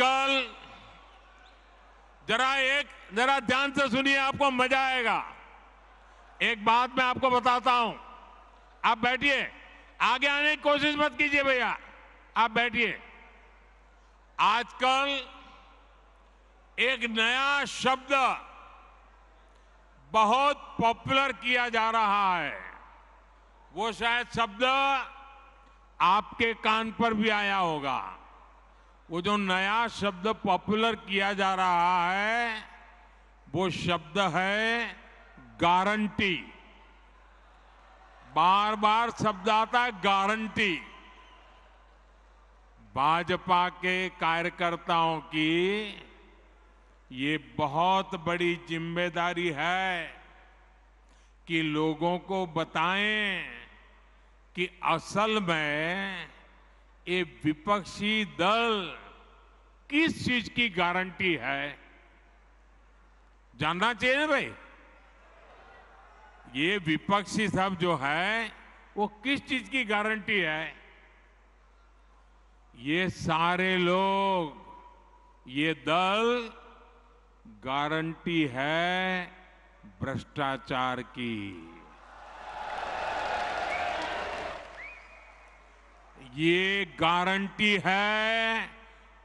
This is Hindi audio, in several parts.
कल जरा एक जरा ध्यान से सुनिए आपको मजा आएगा एक बात मैं आपको बताता हूं आप बैठिए आगे आने की कोशिश मत कीजिए भैया आप बैठिए आजकल एक नया शब्द बहुत पॉपुलर किया जा रहा है वो शायद शब्द आपके कान पर भी आया होगा वो जो नया शब्द पॉपुलर किया जा रहा है वो शब्द है गारंटी बार बार शब्द आता है गारंटी भाजपा के कार्यकर्ताओं की ये बहुत बड़ी जिम्मेदारी है कि लोगों को बताएं कि असल में ये विपक्षी दल किस चीज की गारंटी है जानना चाहिए भाई ये विपक्षी सब जो है वो किस चीज की गारंटी है ये सारे लोग ये दल गारंटी है भ्रष्टाचार की ये गारंटी है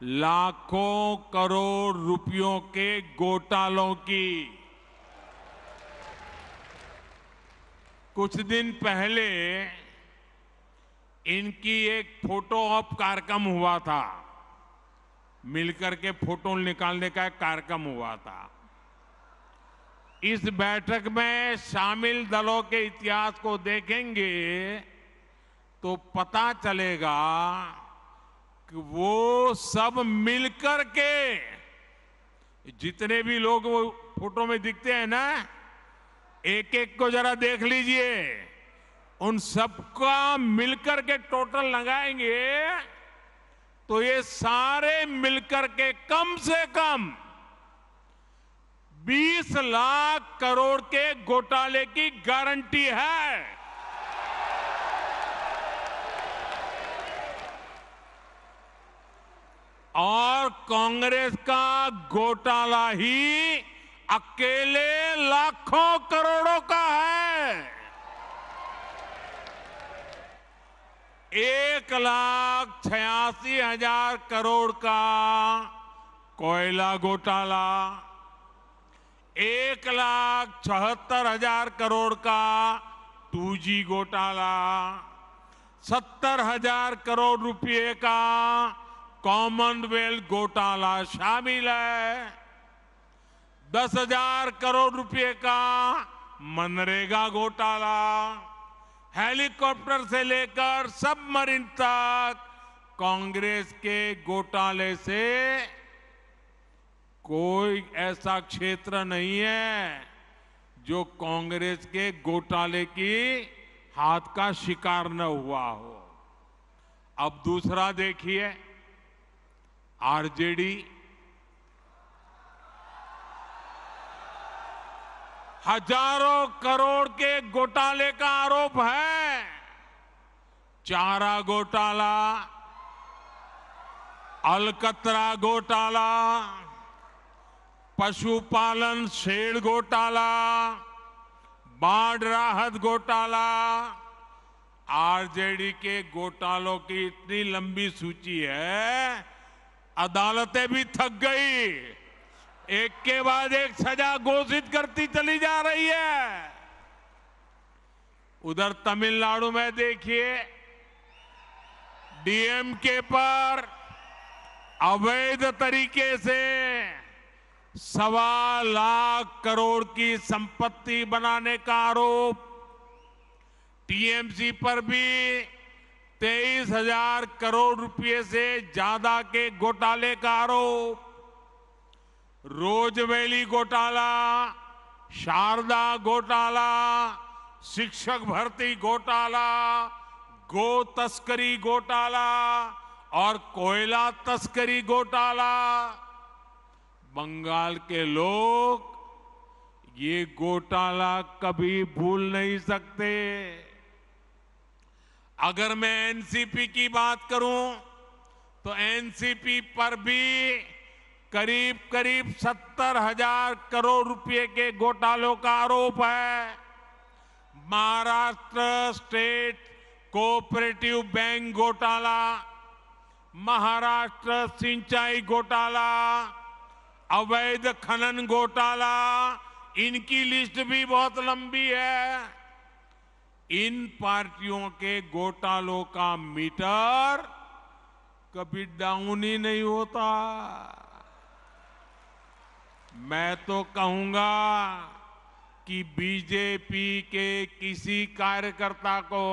लाखों करोड़ रुपयों के घोटालों की कुछ दिन पहले इनकी एक फोटो ऑफ कार्यक्रम हुआ था मिलकर के फोटो निकालने का एक कार्यक्रम हुआ था इस बैठक में शामिल दलों के इतिहास को देखेंगे तो पता चलेगा कि वो सब मिलकर के जितने भी लोग वो फोटो में दिखते हैं ना एक एक को जरा देख लीजिए उन सबका मिलकर के टोटल लगाएंगे तो ये सारे मिलकर के कम से कम 20 लाख करोड़ के घोटाले की गारंटी है और कांग्रेस का घोटाला ही अकेले लाखों करोड़ों का है एक लाख छियासी हजार करोड़ का कोयला घोटाला एक लाख चौहत्तर हजार करोड़ का टू जी घोटाला सत्तर हजार करोड़ रुपए का कॉमनवेल्थ घोटाला शामिल है दस हजार करोड़ रुपए का मनरेगा घोटाला हेलीकॉप्टर से लेकर सबमरीन तक कांग्रेस के घोटाले से कोई ऐसा क्षेत्र नहीं है जो कांग्रेस के घोटाले की हाथ का शिकार न हुआ हो अब दूसरा देखिए आरजेडी हजारों करोड़ के घोटाले का आरोप है चारा घोटाला अलकतरा घोटाला पशुपालन शेड घोटाला बाढ़ राहत घोटाला आरजेडी के घोटालों की इतनी लंबी सूची है अदालतें भी थक गई एक के बाद एक सजा घोषित करती चली जा रही है उधर तमिलनाडु में देखिए डीएमके पर अवैध तरीके से सवा लाख करोड़ की संपत्ति बनाने का आरोप टीएमसी पर भी तेईस हजार करोड़ रुपए से ज्यादा के घोटाले का आरोप रोजवेली घोटाला शारदा घोटाला शिक्षक भर्ती घोटाला गो तस्करी घोटाला और कोयला तस्करी घोटाला बंगाल के लोग ये घोटाला कभी भूल नहीं सकते अगर मैं एनसीपी की बात करूं तो एनसीपी पर भी करीब करीब सत्तर हजार करोड़ रुपए के घोटालों का आरोप है महाराष्ट्र स्टेट कोऑपरेटिव बैंक घोटाला महाराष्ट्र सिंचाई घोटाला अवैध खनन घोटाला इनकी लिस्ट भी बहुत लंबी है इन पार्टियों के घोटालों का मीटर कभी डाउन ही नहीं होता मैं तो कहूंगा कि बीजेपी के किसी कार्यकर्ता को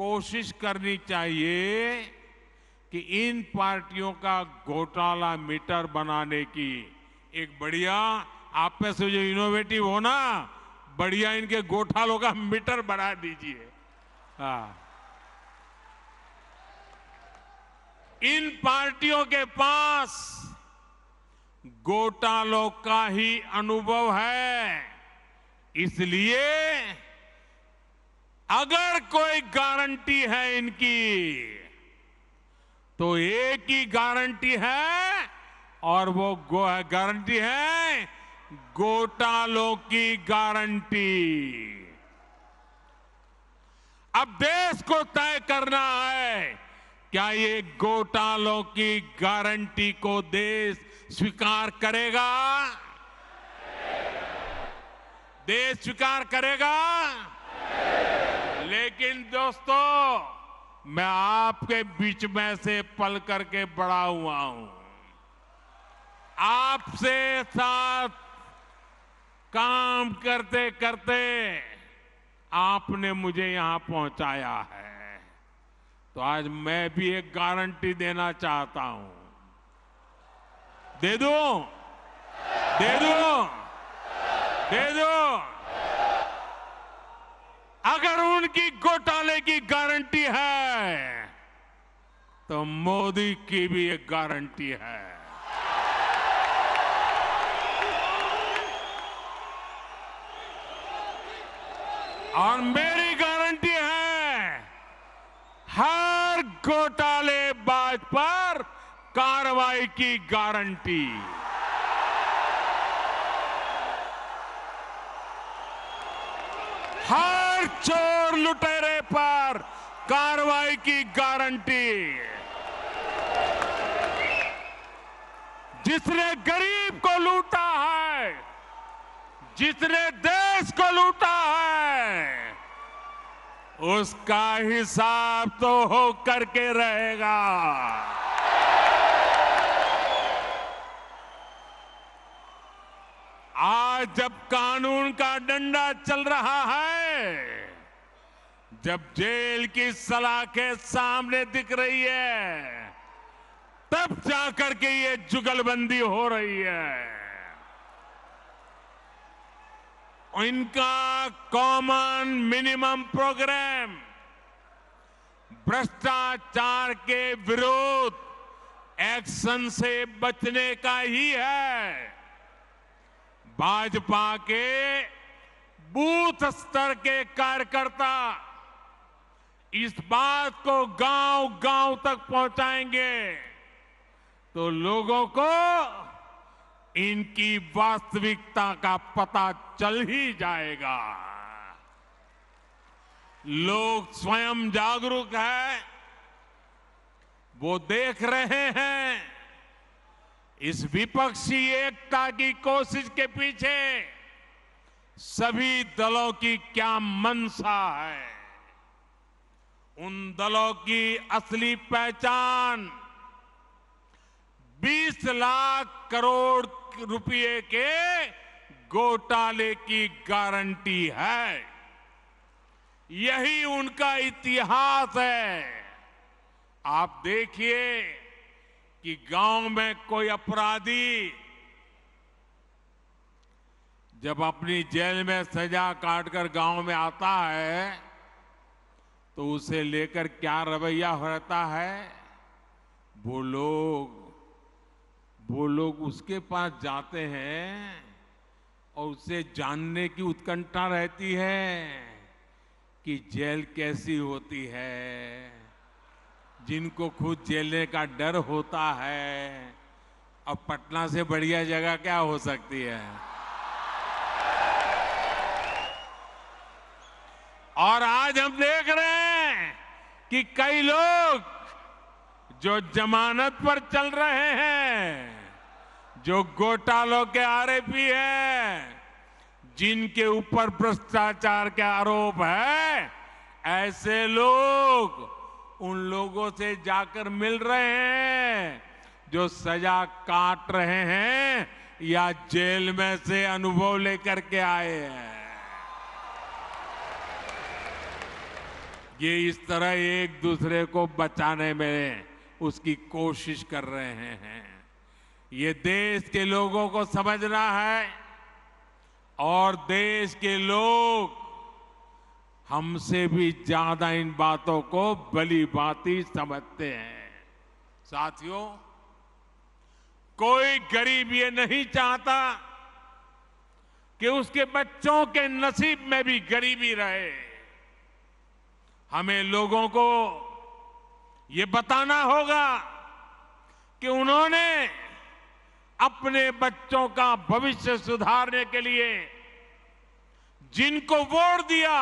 कोशिश करनी चाहिए कि इन पार्टियों का घोटाला मीटर बनाने की एक बढ़िया आप में से जो इनोवेटिव हो ना बढ़िया इनके गोठालों का मीटर बढ़ा दीजिए हाँ। इन पार्टियों के पास गोटालों का ही अनुभव है इसलिए अगर कोई गारंटी है इनकी तो एक ही गारंटी है और वो गारंटी है घोटालों की गारंटी अब देश को तय करना है क्या ये घोटालों की गारंटी को देश स्वीकार करेगा देश स्वीकार करेगा लेकिन दोस्तों मैं आपके बीच में से पल करके बड़ा हुआ हूं आपसे साथ काम करते करते आपने मुझे यहां पहुंचाया है तो आज मैं भी एक गारंटी देना चाहता हूं दे दो दे दो दे दो अगर उनकी घोटाले की गारंटी है तो मोदी की भी एक गारंटी है और मेरी गारंटी है हर घोटालेबाज पर कार्रवाई की गारंटी हर चोर लुटेरे पर कार्रवाई की गारंटी जिसने गरीब को लूटा है जिसने देश देश को लूटा है उसका हिसाब तो हो करके रहेगा आज जब कानून का डंडा चल रहा है जब जेल की सलाखें सामने दिख रही है तब जाकर के ये जुगलबंदी हो रही है इनका कॉमन मिनिमम प्रोग्राम भ्रष्टाचार के विरोध एक्शन से बचने का ही है भाजपा के बूथ स्तर के कार्यकर्ता इस बात को गांव गांव तक पहुंचाएंगे तो लोगों को इनकी वास्तविकता का पता चल ही जाएगा लोग स्वयं जागरूक है वो देख रहे हैं इस विपक्षी एकता की कोशिश के पीछे सभी दलों की क्या मनसा है उन दलों की असली पहचान 20 लाख करोड़ रुपये के घोटाले की गारंटी है यही उनका इतिहास है आप देखिए कि गांव में कोई अपराधी जब अपनी जेल में सजा काटकर गांव में आता है तो उसे लेकर क्या रवैया रहता है वो लोग वो लोग उसके पास जाते हैं और उसे जानने की उत्कंठा रहती है कि जेल कैसी होती है जिनको खुद जेलने का डर होता है अब पटना से बढ़िया जगह क्या हो सकती है और आज हम देख रहे हैं कि कई लोग जो जमानत पर चल रहे हैं जो घोटालों के आरोपी हैं जिनके ऊपर भ्रष्टाचार के आरोप है ऐसे लोग उन लोगों से जाकर मिल रहे हैं जो सजा काट रहे हैं या जेल में से अनुभव लेकर के आए हैं ये इस तरह एक दूसरे को बचाने में उसकी कोशिश कर रहे हैं ये देश के लोगों को समझना है और देश के लोग हमसे भी ज्यादा इन बातों को बली बाती समझते हैं साथियों कोई गरीब ये नहीं चाहता कि उसके बच्चों के नसीब में भी गरीबी रहे हमें लोगों को ये बताना होगा कि उन्होंने अपने बच्चों का भविष्य सुधारने के लिए जिनको वोट दिया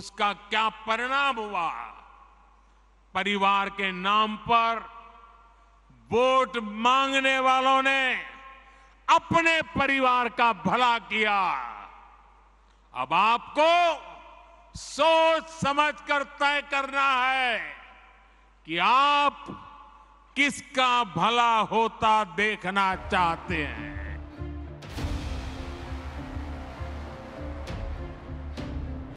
उसका क्या परिणाम हुआ परिवार के नाम पर वोट मांगने वालों ने अपने परिवार का भला किया अब आपको सोच समझ कर तय करना है कि आप किसका भला होता देखना चाहते हैं